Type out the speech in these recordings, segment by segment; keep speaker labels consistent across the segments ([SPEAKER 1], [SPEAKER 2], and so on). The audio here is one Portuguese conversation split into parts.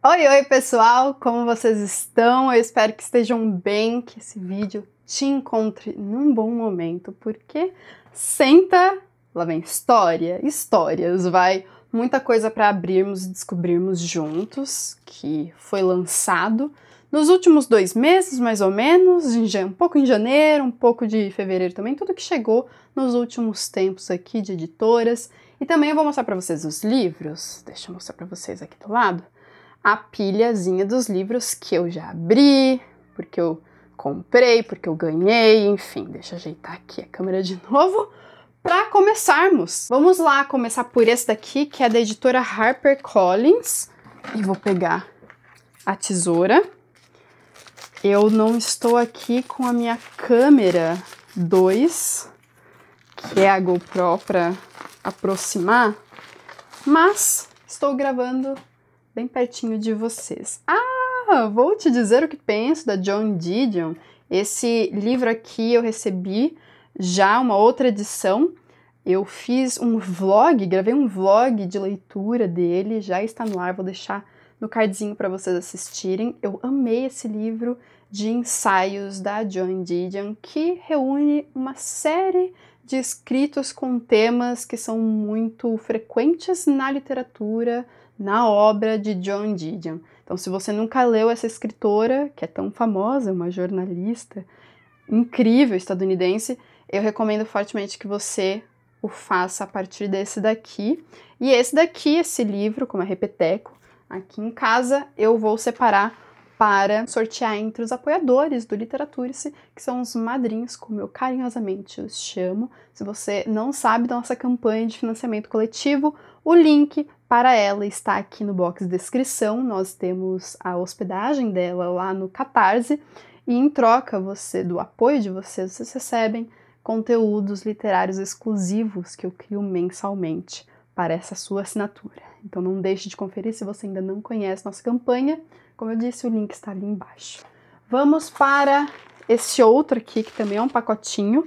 [SPEAKER 1] Oi, oi pessoal, como vocês estão? Eu espero que estejam bem, que esse vídeo te encontre num bom momento, porque senta, lá vem história, histórias, vai muita coisa para abrirmos e descobrirmos juntos, que foi lançado nos últimos dois meses, mais ou menos, um pouco em janeiro, um pouco de fevereiro também, tudo que chegou nos últimos tempos aqui de editoras. E também eu vou mostrar para vocês os livros, deixa eu mostrar para vocês aqui do lado a pilhazinha dos livros que eu já abri, porque eu comprei, porque eu ganhei, enfim, deixa eu ajeitar aqui a câmera de novo. Para começarmos, vamos lá começar por esse daqui, que é da editora HarperCollins. E vou pegar a tesoura. Eu não estou aqui com a minha câmera 2, que é a GoPro para aproximar, mas estou gravando bem pertinho de vocês. Ah, vou te dizer o que penso da John Didion. Esse livro aqui eu recebi já uma outra edição. Eu fiz um vlog, gravei um vlog de leitura dele, já está no ar, vou deixar no cardzinho para vocês assistirem. Eu amei esse livro de ensaios da John Didion, que reúne uma série de escritos com temas que são muito frequentes na literatura, na obra de John Didion. Então, se você nunca leu essa escritora, que é tão famosa, uma jornalista incrível estadunidense, eu recomendo fortemente que você o faça a partir desse daqui. E esse daqui, esse livro, como é Repeteco, aqui em casa, eu vou separar para sortear entre os apoiadores do literature que são os madrinhos, como eu carinhosamente os chamo. Se você não sabe da nossa campanha de financiamento coletivo, o link para ela está aqui no box de descrição, nós temos a hospedagem dela lá no Catarse e em troca você do apoio de vocês, vocês recebem conteúdos literários exclusivos que eu crio mensalmente para essa sua assinatura. Então não deixe de conferir se você ainda não conhece nossa campanha. Como eu disse, o link está ali embaixo. Vamos para esse outro aqui que também é um pacotinho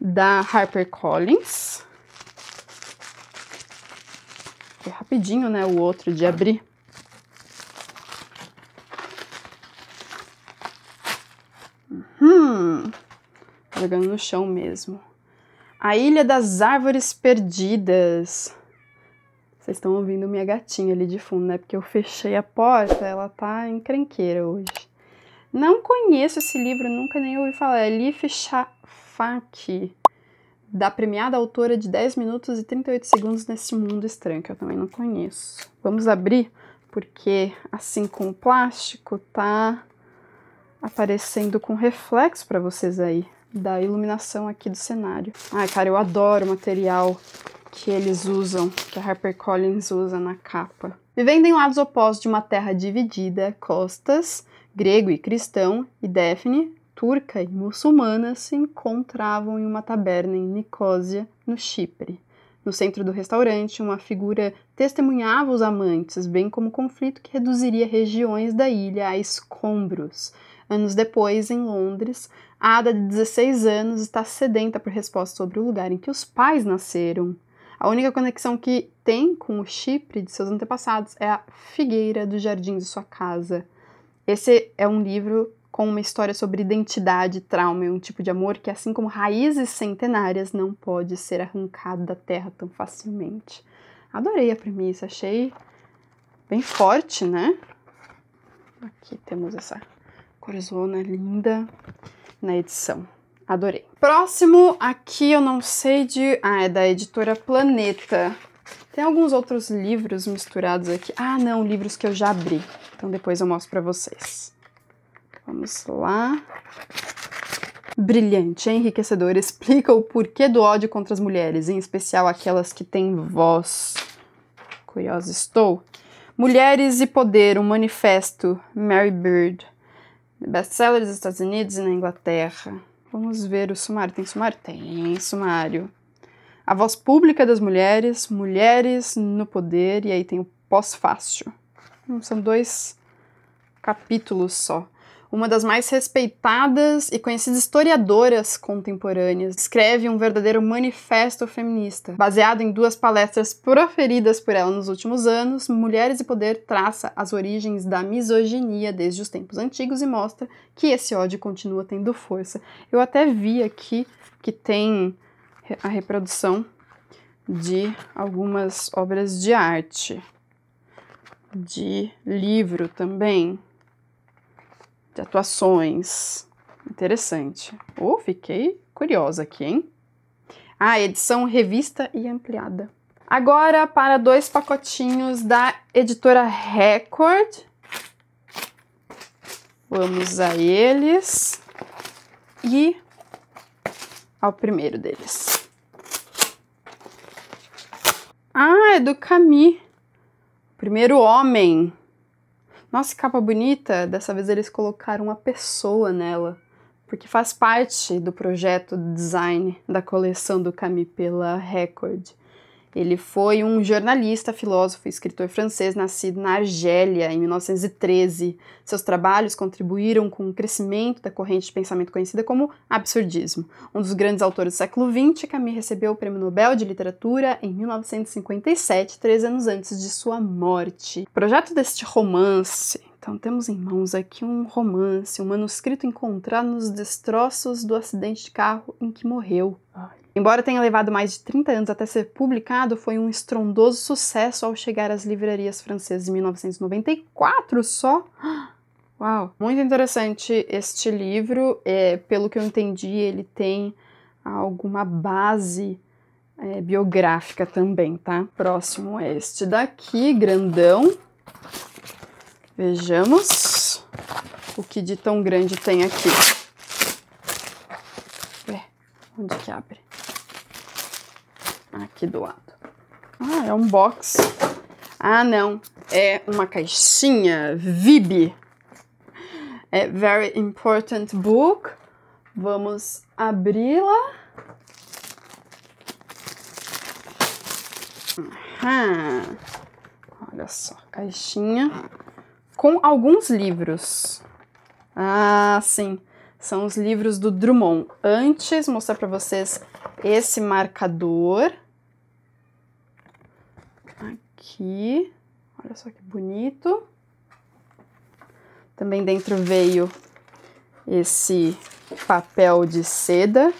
[SPEAKER 1] da HarperCollins. É rapidinho, né, o outro de abrir. Uhum. Jogando no chão mesmo. A Ilha das Árvores Perdidas. Vocês estão ouvindo minha gatinha ali de fundo, né? Porque eu fechei a porta, ela tá encrenqueira hoje. Não conheço esse livro, nunca nem ouvi falar. É Leaf Shafak da premiada autora de 10 minutos e 38 segundos nesse mundo estranho que eu também não conheço. Vamos abrir porque assim com o plástico tá aparecendo com reflexo para vocês aí da iluminação aqui do cenário. Ai, cara, eu adoro o material que eles usam, que a HarperCollins usa na capa. Vivendo em lados opostos de uma terra dividida, Costas, grego e cristão, e Daphne, turca e muçulmana se encontravam em uma taberna em Nicósia, no Chipre. No centro do restaurante, uma figura testemunhava os amantes, bem como o conflito que reduziria regiões da ilha a escombros. Anos depois, em Londres, Ada, de 16 anos, está sedenta por resposta sobre o lugar em que os pais nasceram. A única conexão que tem com o Chipre de seus antepassados é a figueira do jardim de sua casa. Esse é um livro com uma história sobre identidade, trauma e um tipo de amor que, assim como raízes centenárias, não pode ser arrancado da terra tão facilmente. Adorei a premissa, achei bem forte, né? Aqui temos essa corzona linda na edição. Adorei. Próximo aqui, eu não sei de. Ah, é da editora Planeta. Tem alguns outros livros misturados aqui. Ah, não, livros que eu já abri. Então depois eu mostro para vocês. Vamos lá. Brilhante, enriquecedor, explica o porquê do ódio contra as mulheres, em especial aquelas que têm voz. Curiosa estou. Mulheres e Poder, um manifesto, Mary Bird. Best-seller dos Estados Unidos e na Inglaterra. Vamos ver o sumário. Tem sumário? Tem sumário. A voz pública das mulheres, mulheres no poder, e aí tem o pós-fácil. Então, são dois capítulos só uma das mais respeitadas e conhecidas historiadoras contemporâneas, escreve um verdadeiro manifesto feminista. Baseado em duas palestras proferidas por ela nos últimos anos, Mulheres e Poder traça as origens da misoginia desde os tempos antigos e mostra que esse ódio continua tendo força. Eu até vi aqui que tem a reprodução de algumas obras de arte, de livro também de atuações. Interessante. Oh, fiquei curiosa aqui, hein? Ah, edição revista e ampliada. Agora para dois pacotinhos da editora Record. Vamos a eles e ao primeiro deles. Ah, é do Camille. Primeiro homem nossa, capa bonita! Dessa vez eles colocaram uma pessoa nela, porque faz parte do projeto design da coleção do pela Record. Ele foi um jornalista, filósofo e escritor francês nascido na Argélia em 1913. Seus trabalhos contribuíram com o crescimento da corrente de pensamento conhecida como absurdismo. Um dos grandes autores do século XX, Camus recebeu o Prêmio Nobel de Literatura em 1957, três anos antes de sua morte. O projeto deste romance então, temos em mãos aqui um romance, um manuscrito encontrado nos destroços do acidente de carro em que morreu. Ai. Embora tenha levado mais de 30 anos até ser publicado, foi um estrondoso sucesso ao chegar às livrarias francesas em 1994 só. Uau! Muito interessante este livro. É, pelo que eu entendi, ele tem alguma base é, biográfica também, tá? Próximo é este daqui, grandão. Vejamos o que de tão grande tem aqui. Ué, onde que abre? Aqui do lado. Ah, é um box. Ah, não. É uma caixinha VIB. É Very Important Book. Vamos abri-la. Uhum. Olha só, caixinha com alguns livros. Ah, sim, são os livros do Drummond. Antes, mostrar para vocês esse marcador aqui. Olha só que bonito. Também dentro veio esse papel de seda.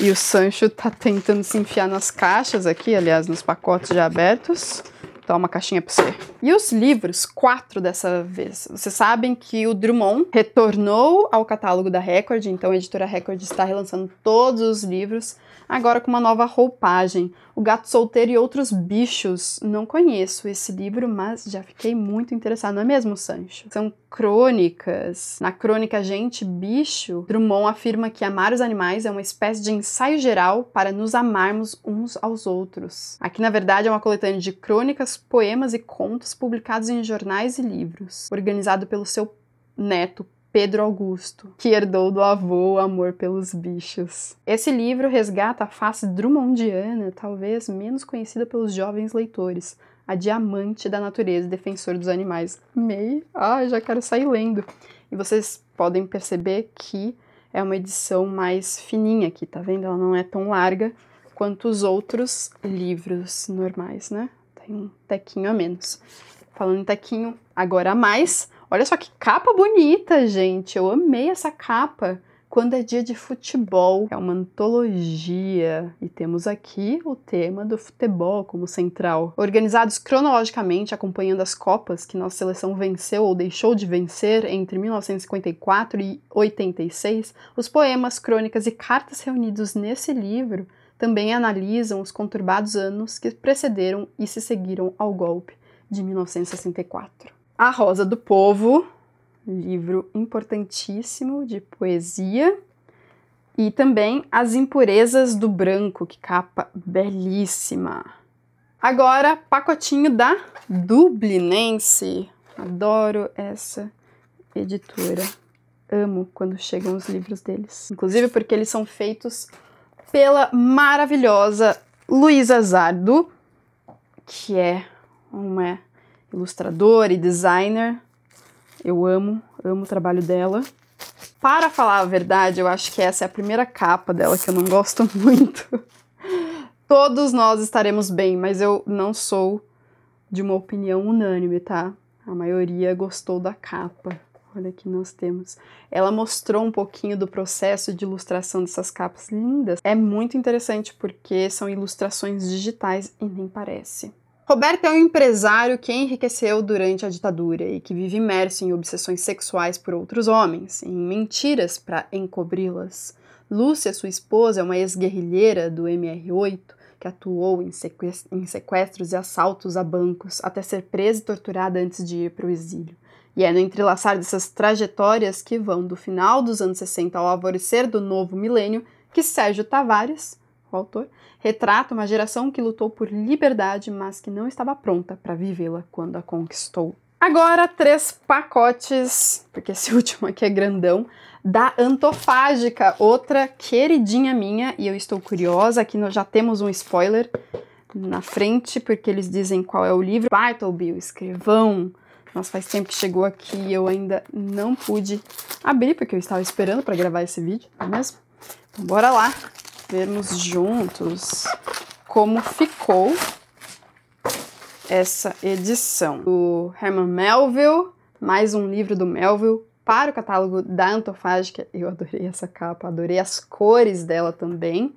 [SPEAKER 1] E o Sancho tá tentando se enfiar nas caixas aqui, aliás, nos pacotes já abertos. Então, uma caixinha para você. E os livros, quatro dessa vez. Vocês sabem que o Drummond retornou ao catálogo da Record, então a editora Record está relançando todos os livros agora com uma nova roupagem. O Gato Solteiro e Outros Bichos. Não conheço esse livro, mas já fiquei muito interessada, não é mesmo, Sancho? São crônicas. Na crônica Gente Bicho, Drummond afirma que amar os animais é uma espécie de ensaio geral para nos amarmos uns aos outros. Aqui, na verdade, é uma coletânea de crônicas, poemas e contos publicados em jornais e livros, organizado pelo seu neto Pedro Augusto, que herdou do avô o amor pelos bichos. Esse livro resgata a face drummondiana, talvez menos conhecida pelos jovens leitores, a diamante da natureza e defensor dos animais. Mei, Ah, já quero sair lendo! E vocês podem perceber que é uma edição mais fininha aqui, tá vendo? Ela não é tão larga quanto os outros livros normais, né? Tem um tequinho a menos. Falando em tequinho, agora a mais, Olha só que capa bonita, gente. Eu amei essa capa. Quando é dia de futebol, é uma antologia e temos aqui o tema do futebol como central. Organizados cronologicamente, acompanhando as Copas que nossa seleção venceu ou deixou de vencer entre 1954 e 86, os poemas, crônicas e cartas reunidos nesse livro também analisam os conturbados anos que precederam e se seguiram ao golpe de 1964. A Rosa do Povo, livro importantíssimo de poesia, e também As Impurezas do Branco, que capa belíssima. Agora, pacotinho da Dublinense. Adoro essa editora. Amo quando chegam os livros deles. Inclusive porque eles são feitos pela maravilhosa Luísa Zardo, que é uma ilustradora e designer. Eu amo, amo o trabalho dela. Para falar a verdade, eu acho que essa é a primeira capa dela que eu não gosto muito. Todos nós estaremos bem, mas eu não sou de uma opinião unânime, tá? A maioria gostou da capa. Olha que nós temos. Ela mostrou um pouquinho do processo de ilustração dessas capas lindas. É muito interessante porque são ilustrações digitais e nem parece. Roberto é um empresário que enriqueceu durante a ditadura e que vive imerso em obsessões sexuais por outros homens, em mentiras para encobri-las. Lúcia, sua esposa, é uma ex-guerrilheira do MR8 que atuou em, em sequestros e assaltos a bancos até ser presa e torturada antes de ir para o exílio. E é no entrelaçar dessas trajetórias que vão do final dos anos 60 ao alvorecer do novo milênio que Sérgio Tavares, o autor, retrata uma geração que lutou por liberdade, mas que não estava pronta para vivê-la quando a conquistou. Agora, três pacotes, porque esse último aqui é grandão, da Antofágica, outra queridinha minha, e eu estou curiosa, aqui nós já temos um spoiler na frente, porque eles dizem qual é o livro. Bartleby, o escrivão. Nós faz tempo que chegou aqui e eu ainda não pude abrir, porque eu estava esperando para gravar esse vídeo, não é mesmo? Então bora lá vermos juntos como ficou essa edição do Herman Melville, mais um livro do Melville para o catálogo da Antofágica. Eu adorei essa capa, adorei as cores dela também.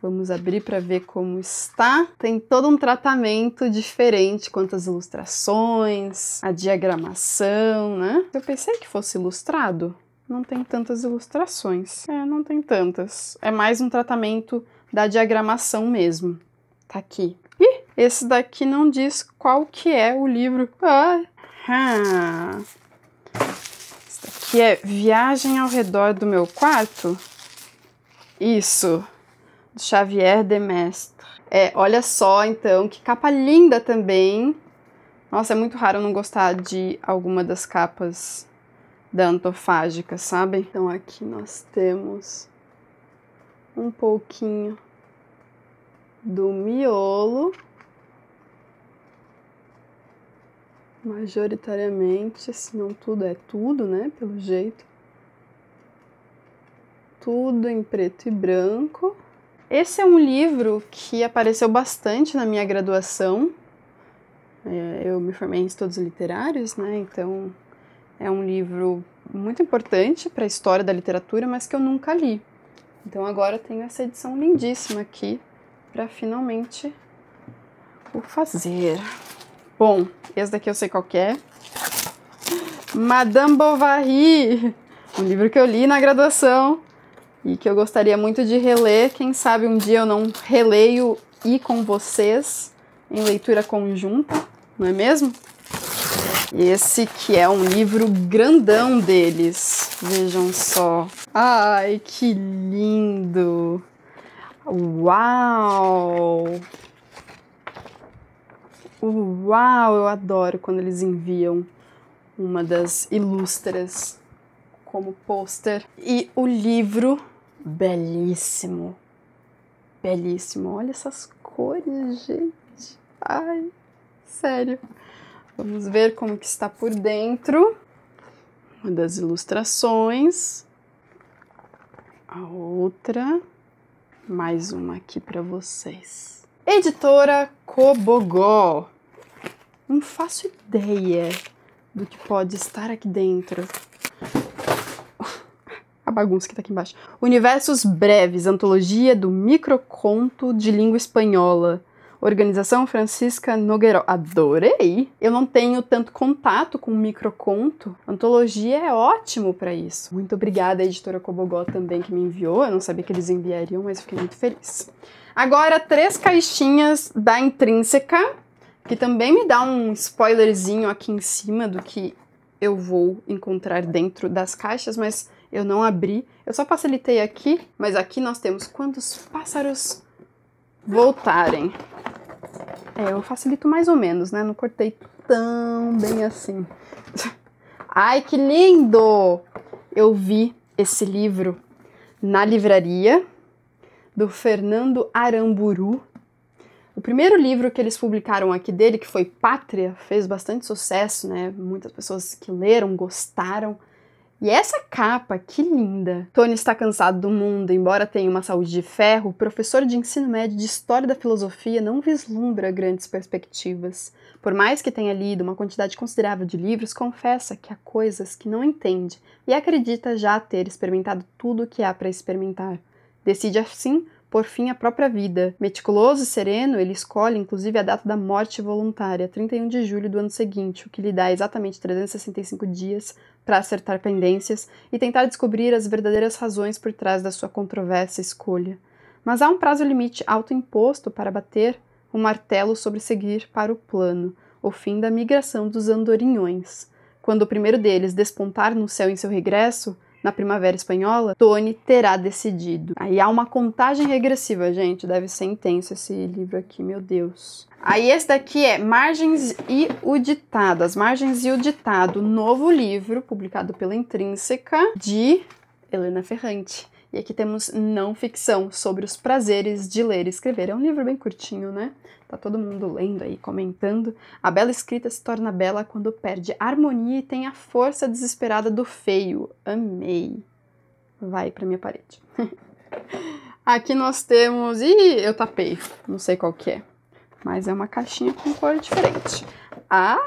[SPEAKER 1] Vamos abrir para ver como está. Tem todo um tratamento diferente quanto às ilustrações, a diagramação, né? Eu pensei que fosse ilustrado, não tem tantas ilustrações. É, não tem tantas. É mais um tratamento da diagramação mesmo. Tá aqui. Ih, esse daqui não diz qual que é o livro. Ah, ah. Esse daqui é Viagem ao Redor do Meu Quarto? Isso, do Xavier de Mestre. É, olha só então, que capa linda também. Nossa, é muito raro não gostar de alguma das capas da antofágica, sabe? Então aqui nós temos um pouquinho do miolo, majoritariamente, se não tudo é tudo, né? Pelo jeito, tudo em preto e branco. Esse é um livro que apareceu bastante na minha graduação. É, eu me formei em estudos literários, né? Então é um livro muito importante para a história da literatura, mas que eu nunca li. Então agora tenho essa edição lindíssima aqui para finalmente o fazer. Bom, esse daqui eu sei qual é. Madame Bovary, um livro que eu li na graduação e que eu gostaria muito de reler. Quem sabe um dia eu não releio e com vocês em leitura conjunta, não é mesmo? Esse que é um livro grandão deles. Vejam só. Ai, que lindo! Uau! Uau, eu adoro quando eles enviam uma das ilustras como pôster. E o livro, belíssimo. Belíssimo. Olha essas cores, gente. Ai, sério. Vamos ver como que está por dentro. Uma das ilustrações. A outra. Mais uma aqui para vocês. Editora Cobogó. Não faço ideia do que pode estar aqui dentro. A bagunça que tá aqui embaixo. Universos Breves, antologia do microconto de língua espanhola Organização Francisca Nogueiro. Adorei! Eu não tenho tanto contato com microconto. Antologia é ótimo para isso. Muito obrigada editora Cobogó também que me enviou. Eu não sabia que eles enviariam, mas fiquei muito feliz. Agora, três caixinhas da Intrínseca, que também me dá um spoilerzinho aqui em cima do que eu vou encontrar dentro das caixas, mas eu não abri. Eu só facilitei aqui, mas aqui nós temos os pássaros voltarem. É, eu facilito mais ou menos, né? Não cortei tão bem assim. Ai, que lindo! Eu vi esse livro na livraria do Fernando Aramburu. O primeiro livro que eles publicaram aqui dele, que foi Pátria, fez bastante sucesso, né? Muitas pessoas que leram gostaram. E essa capa, que linda! Tony está cansado do mundo, embora tenha uma saúde de ferro, o professor de ensino médio de História da Filosofia não vislumbra grandes perspectivas. Por mais que tenha lido uma quantidade considerável de livros, confessa que há coisas que não entende e acredita já ter experimentado tudo o que há para experimentar. Decide assim por fim a própria vida. Meticuloso e sereno, ele escolhe inclusive a data da morte voluntária, 31 de julho do ano seguinte, o que lhe dá exatamente 365 dias para acertar pendências e tentar descobrir as verdadeiras razões por trás da sua controversa escolha. Mas há um prazo limite autoimposto para bater o um martelo sobre seguir para o plano, o fim da migração dos andorinhões. Quando o primeiro deles despontar no céu em seu regresso, na Primavera Espanhola, Tony terá decidido. Aí há uma contagem regressiva, gente. Deve ser intenso esse livro aqui, meu Deus. Aí esse daqui é Margens e o Ditado. As Margens e o Ditado, novo livro publicado pela Intrínseca de Helena Ferrante. E aqui temos não ficção sobre os prazeres de ler e escrever. É um livro bem curtinho, né? Tá todo mundo lendo aí, comentando. A bela escrita se torna bela quando perde harmonia e tem a força desesperada do feio. Amei. Vai para minha parede. Aqui nós temos. Ih, eu tapei. Não sei qual que é. Mas é uma caixinha com cor diferente. Ah,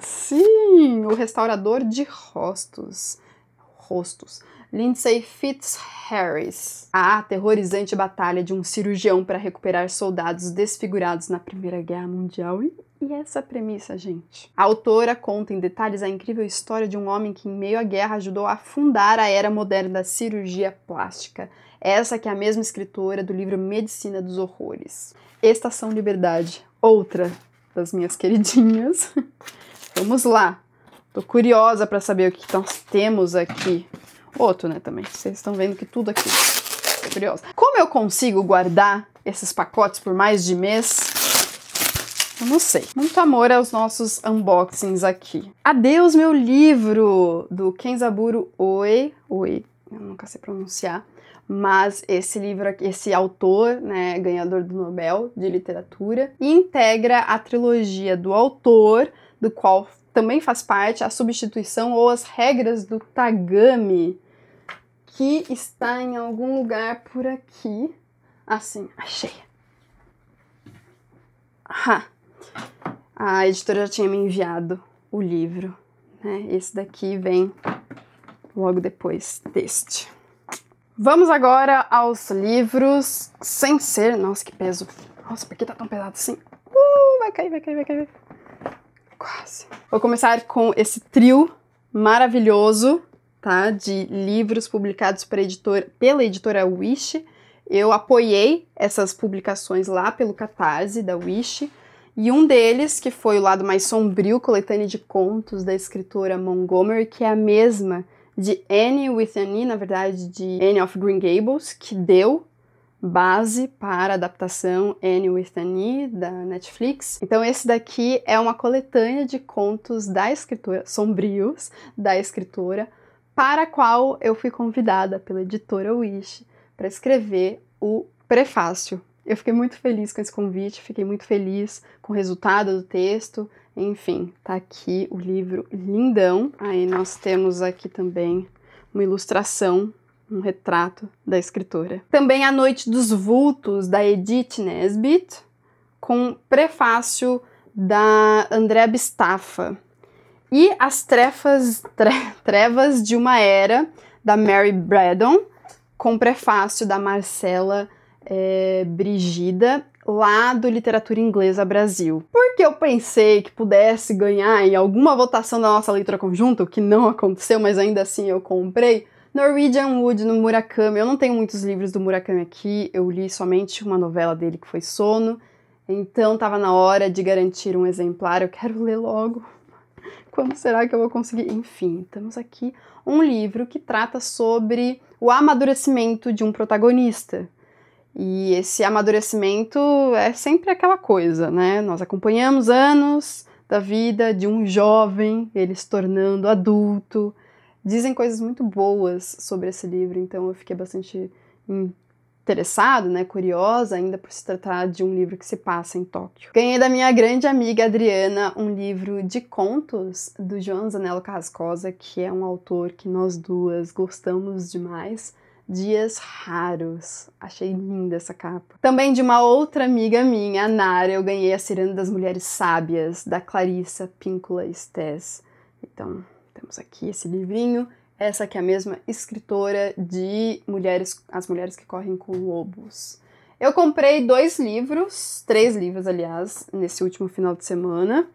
[SPEAKER 1] sim! O restaurador de rostos. Rostos. Lindsay Fitzharris, a aterrorizante batalha de um cirurgião para recuperar soldados desfigurados na Primeira Guerra Mundial. E essa premissa, gente? A autora conta em detalhes a incrível história de um homem que, em meio à guerra, ajudou a fundar a era moderna da cirurgia plástica. Essa que é a mesma escritora do livro Medicina dos Horrores. Estação Liberdade, outra das minhas queridinhas. Vamos lá. Tô curiosa para saber o que nós temos aqui outro, né, também. Vocês estão vendo que tudo aqui é curioso. Como eu consigo guardar esses pacotes por mais de mês? Eu não sei. Muito amor aos nossos unboxings aqui. Adeus, meu livro do Kenzaburo Oe. Oe, eu nunca sei pronunciar. Mas esse livro aqui, esse autor, né, ganhador do Nobel de Literatura, integra a trilogia do autor, do qual também faz parte a substituição ou as regras do Tagami, que está em algum lugar por aqui. Assim, achei. Ah, a editora já tinha me enviado o livro, né? Esse daqui vem logo depois deste. Vamos agora aos livros sem ser. Nossa, que peso! Nossa, por que tá tão pesado assim? Uh, vai cair, vai cair, vai cair. Quase. Vou começar com esse trio maravilhoso tá? De livros publicados editor, pela editora Wish. Eu apoiei essas publicações lá pelo Catarse da Wish. E um deles, que foi o lado mais sombrio, coletânea de contos da escritora Montgomery, que é a mesma de Anne with Annie, na verdade, de Anne of Green Gables, que deu base para a adaptação Anne with Annie da Netflix. Então esse daqui é uma coletânea de contos da escritora sombrios da escritora para a qual eu fui convidada pela editora Wish para escrever o prefácio. Eu fiquei muito feliz com esse convite, fiquei muito feliz com o resultado do texto. Enfim, tá aqui o livro lindão. Aí nós temos aqui também uma ilustração, um retrato da escritora. Também A Noite dos Vultos, da Edith Nesbit, com prefácio da André Bistafa e As Trefas, tre, Trevas de uma Era, da Mary Braddon, com prefácio da Marcela é, eh, Brigida, lá do Literatura Inglesa Brasil. Porque eu pensei que pudesse ganhar em alguma votação da nossa leitura conjunta, o que não aconteceu, mas ainda assim eu comprei. Norwegian Wood no Murakami. Eu não tenho muitos livros do Murakami aqui, eu li somente uma novela dele que foi Sono, então estava na hora de garantir um exemplar. Eu quero ler logo. Quando será que eu vou conseguir? Enfim, temos aqui um livro que trata sobre o amadurecimento de um protagonista. E esse amadurecimento é sempre aquela coisa, né? Nós acompanhamos anos da vida de um jovem, ele se tornando adulto. Dizem coisas muito boas sobre esse livro, então eu fiquei bastante interessado, né, curiosa, ainda por se tratar de um livro que se passa em Tóquio. Ganhei da minha grande amiga Adriana um livro de contos do João Zanello Carrascosa, que é um autor que nós duas gostamos demais. Dias Raros. Achei linda essa capa. Também de uma outra amiga minha, a Nara, eu ganhei a Ciranda das Mulheres Sábias, da Clarissa Píncula Estés. Então, temos aqui esse livrinho essa que é a mesma escritora de Mulheres, As Mulheres que Correm com Lobos. Eu comprei dois livros, três livros, aliás, nesse último final de semana,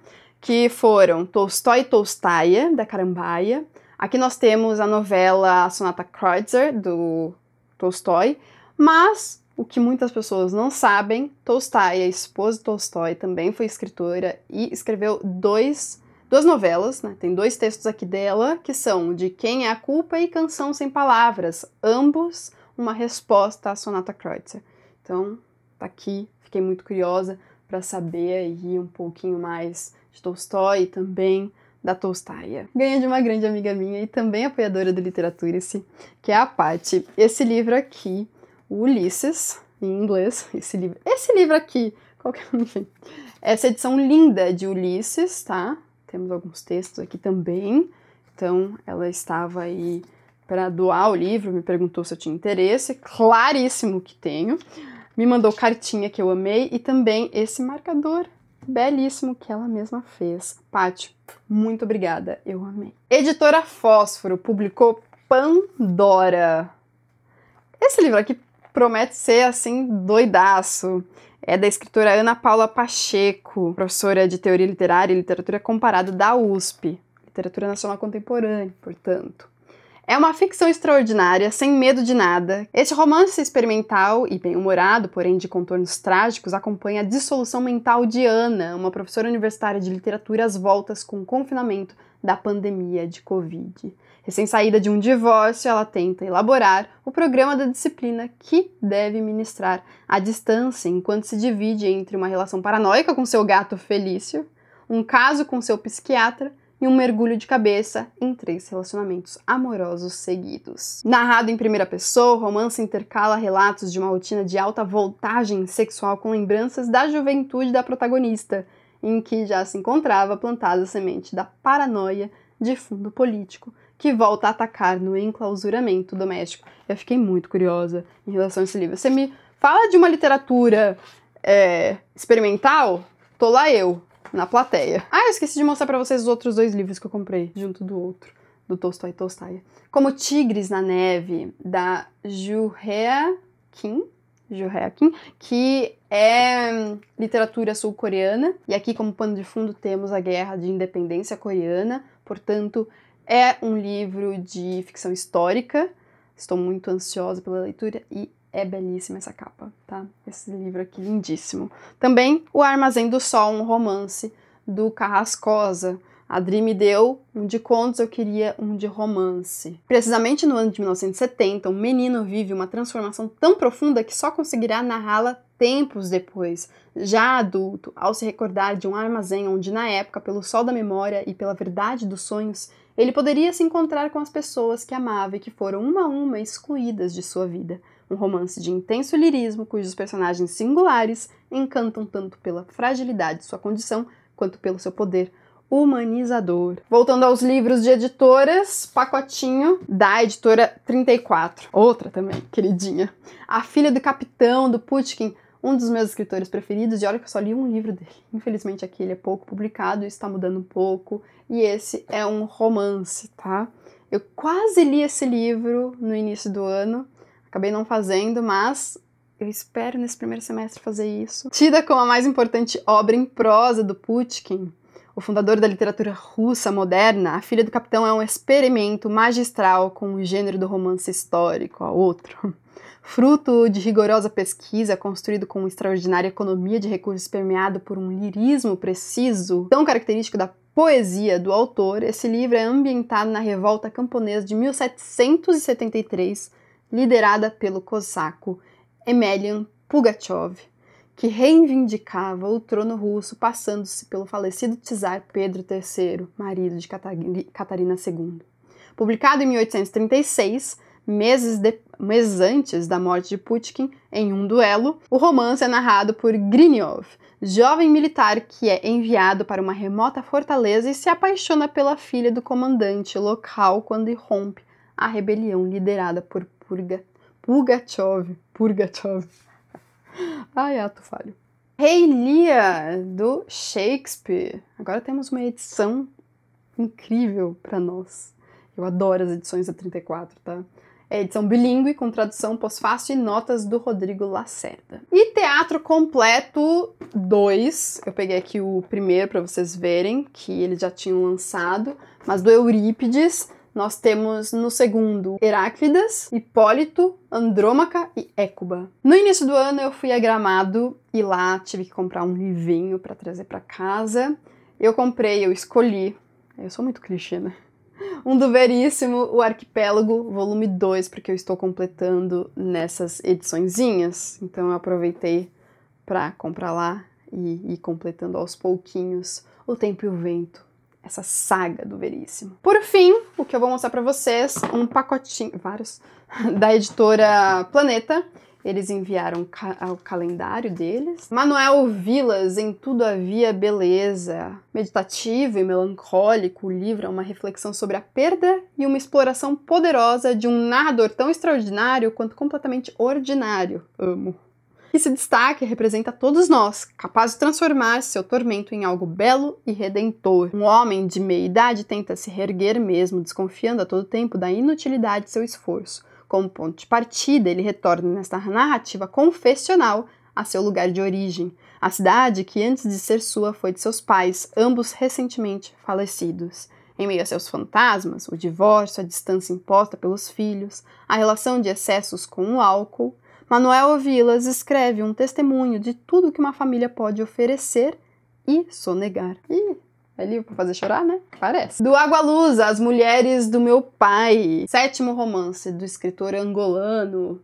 [SPEAKER 1] que foram Tolstói e Tolstaia, da Carambaia. Aqui nós temos a novela Sonata Kreutzer, do Tolstói, mas o que muitas pessoas não sabem, Tolstaya esposa de Tolstói, também foi escritora e escreveu dois duas novelas, né? tem dois textos aqui dela, que são De Quem é a Culpa e Canção Sem Palavras, ambos uma resposta à Sonata Kreutzer. Então, tá aqui, fiquei muito curiosa para saber aí um pouquinho mais de Tolstói e também da Tolstaia. Ganhei de uma grande amiga minha e também apoiadora do literatura que é a parte. Esse livro aqui, o Ulisses, em inglês, esse livro, esse livro aqui, qualquer, enfim, essa edição linda de Ulisses, tá? Temos alguns textos aqui também. Então, ela estava aí para doar o livro, me perguntou se eu tinha interesse. Claríssimo que tenho. Me mandou cartinha que eu amei e também esse marcador belíssimo que ela mesma fez. Pátio muito obrigada, eu amei. Editora Fósforo publicou Pandora. Esse livro aqui promete ser assim doidaço é da escritora Ana Paula Pacheco, professora de Teoria Literária e Literatura Comparada da USP, Literatura Nacional Contemporânea, portanto. É uma ficção extraordinária, sem medo de nada. Este romance experimental e bem-humorado, porém de contornos trágicos, acompanha a dissolução mental de Ana, uma professora universitária de literatura às voltas com o confinamento da pandemia de Covid. Recém-saída de um divórcio, ela tenta elaborar o programa da disciplina que deve ministrar à distância, enquanto se divide entre uma relação paranoica com seu gato Felício, um caso com seu psiquiatra e um mergulho de cabeça em três relacionamentos amorosos seguidos. Narrado em primeira pessoa, o romance intercala relatos de uma rotina de alta voltagem sexual com lembranças da juventude da protagonista, em que já se encontrava plantada a semente da paranoia de fundo político que volta a atacar no enclausuramento doméstico. Eu fiquei muito curiosa em relação a esse livro. Você me fala de uma literatura é, experimental? Tô lá eu, na plateia. Ah, eu esqueci de mostrar para vocês os outros dois livros que eu comprei, junto do outro, do Tolstói Tolstói. Como Tigres na Neve, da Juhea Kim, Kim, que é hum, literatura sul-coreana. E aqui, como pano de fundo, temos a Guerra de Independência Coreana, portanto, é um livro de ficção histórica. Estou muito ansiosa pela leitura e é belíssima essa capa, tá? Esse livro aqui lindíssimo. Também O Armazém do Sol, um romance do Carrascosa. A Dri me deu um de contos, eu queria um de romance. Precisamente no ano de 1970, um menino vive uma transformação tão profunda que só conseguirá narrá-la tempos depois, já adulto, ao se recordar de um armazém onde, na época, pelo sol da memória e pela verdade dos sonhos, ele poderia se encontrar com as pessoas que amava e que foram uma a uma excluídas de sua vida. Um romance de intenso lirismo, cujos personagens singulares encantam tanto pela fragilidade de sua condição quanto pelo seu poder humanizador. Voltando aos livros de editoras, pacotinho da editora 34. Outra também, queridinha. A Filha do Capitão, do Putkin, um dos meus escritores preferidos, e olha que eu só li um livro dele. Infelizmente aqui ele é pouco publicado, está mudando um pouco, e esse é um romance, tá? Eu quase li esse livro no início do ano, acabei não fazendo, mas eu espero nesse primeiro semestre fazer isso. Tida como a mais importante obra em prosa do Pushkin, o fundador da literatura russa moderna, A Filha do Capitão é um experimento magistral com o gênero do romance histórico, a outro. Fruto de rigorosa pesquisa, construído com extraordinária economia de recursos permeado por um lirismo preciso, tão característico da poesia do autor, esse livro é ambientado na revolta camponesa de 1773, liderada pelo cosaco Emelian Pugachev, que reivindicava o trono russo, passando-se pelo falecido czar Pedro III, marido de Catarina II. Publicado em 1836, meses, de, meses antes da morte de Putkin, em um duelo, o romance é narrado por Griniov, jovem militar que é enviado para uma remota fortaleza e se apaixona pela filha do comandante local quando irrompe a rebelião liderada por Purga, Pugachev. Purgachev. Ai, ato falho. Rei Lear, do Shakespeare. Agora temos uma edição incrível para nós. Eu adoro as edições da 34, tá? É edição bilíngue com tradução pós-fácil e notas do Rodrigo Lacerda. E Teatro Completo 2, eu peguei aqui o primeiro para vocês verem, que eles já tinham lançado, mas do Eurípides. Nós temos no segundo Heráclidas, Hipólito, Andrômaca e Écuba. No início do ano eu fui a Gramado e lá tive que comprar um livrinho para trazer para casa. Eu comprei, eu escolhi. Eu sou muito clichê, né? um do veríssimo O Arquipélago, volume 2, porque eu estou completando nessas ediçõeszinhas. Então eu aproveitei para comprar lá e ir completando aos pouquinhos O Tempo e o Vento, essa saga do veríssimo. Por fim, o que eu vou mostrar para vocês, um pacotinho, vários, da editora Planeta, eles enviaram ca ao calendário deles. Manuel Vilas, em Tudo Havia Beleza. Meditativo e melancólico, o livro é uma reflexão sobre a perda e uma exploração poderosa de um narrador tão extraordinário quanto completamente ordinário. Amo. Esse destaque representa todos nós, capaz de transformar seu tormento em algo belo e redentor. Um homem de meia idade tenta se reerguer mesmo, desconfiando a todo tempo da inutilidade de seu esforço. Como ponto de partida, ele retorna nesta narrativa confessional a seu lugar de origem, a cidade que antes de ser sua foi de seus pais, ambos recentemente falecidos. Em meio a seus fantasmas, o divórcio, a distância imposta pelos filhos, a relação de excessos com o álcool, Manuel Vilas escreve um testemunho de tudo que uma família pode oferecer e sonegar. E é livro pra fazer chorar, né? Parece. Do Água Luz, As Mulheres do Meu Pai. Sétimo romance do escritor angolano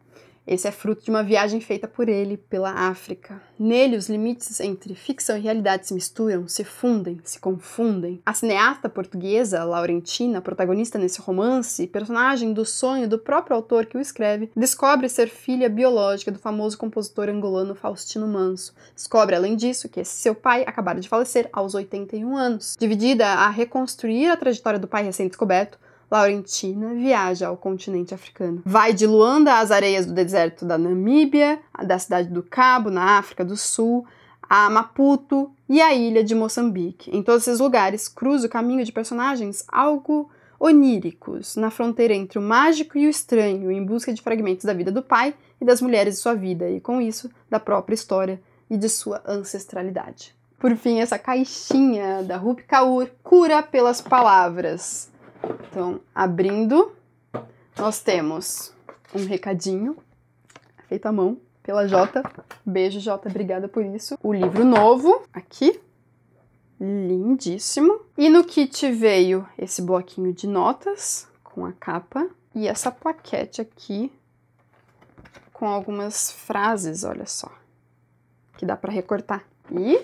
[SPEAKER 1] esse é fruto de uma viagem feita por ele pela África. Nele, os limites entre ficção e realidade se misturam, se fundem, se confundem. A cineasta portuguesa Laurentina, protagonista nesse romance, personagem do sonho do próprio autor que o escreve, descobre ser filha biológica do famoso compositor angolano Faustino Manso. Descobre, além disso, que esse seu pai acabara de falecer aos 81 anos. Dividida a reconstruir a trajetória do pai recém-descoberto, Laurentina viaja ao continente africano. Vai de Luanda às areias do deserto da Namíbia, da cidade do Cabo, na África do Sul, a Maputo e a ilha de Moçambique. Em todos esses lugares, cruza o caminho de personagens algo oníricos, na fronteira entre o mágico e o estranho, em busca de fragmentos da vida do pai e das mulheres de sua vida, e com isso, da própria história e de sua ancestralidade. Por fim, essa caixinha da Rupi Kaur, Cura pelas Palavras, então, abrindo, nós temos um recadinho feito à mão pela Jota. Beijo, Jota, obrigada por isso. O livro novo aqui, lindíssimo. E no kit veio esse bloquinho de notas com a capa e essa plaquete aqui com algumas frases, olha só, que dá para recortar. E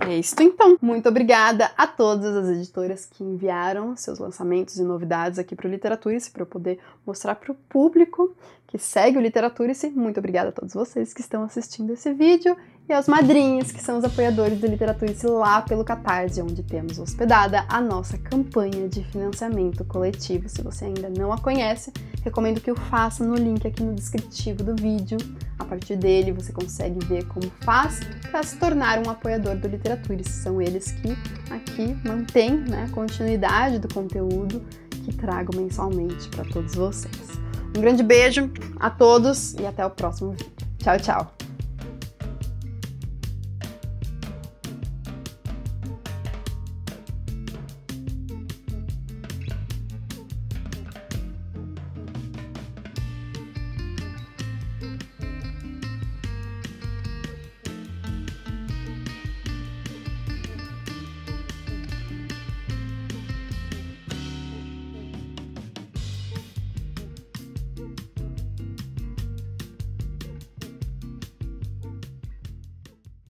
[SPEAKER 1] é isso então. Muito obrigada a todas as editoras que enviaram seus lançamentos e novidades aqui para o Literatura, para eu poder mostrar para o público que segue o Literaturice. Muito obrigada a todos vocês que estão assistindo esse vídeo e aos madrinhas, que são os apoiadores do Literaturice lá pelo Catarse, onde temos hospedada a nossa campanha de financiamento coletivo. Se você ainda não a conhece, recomendo que o faça no link aqui no descritivo do vídeo. A partir dele você consegue ver como faz para se tornar um apoiador do Literaturice. São eles que aqui mantêm né, a continuidade do conteúdo que trago mensalmente para todos vocês. Um grande beijo a todos e até o próximo vídeo. Tchau, tchau!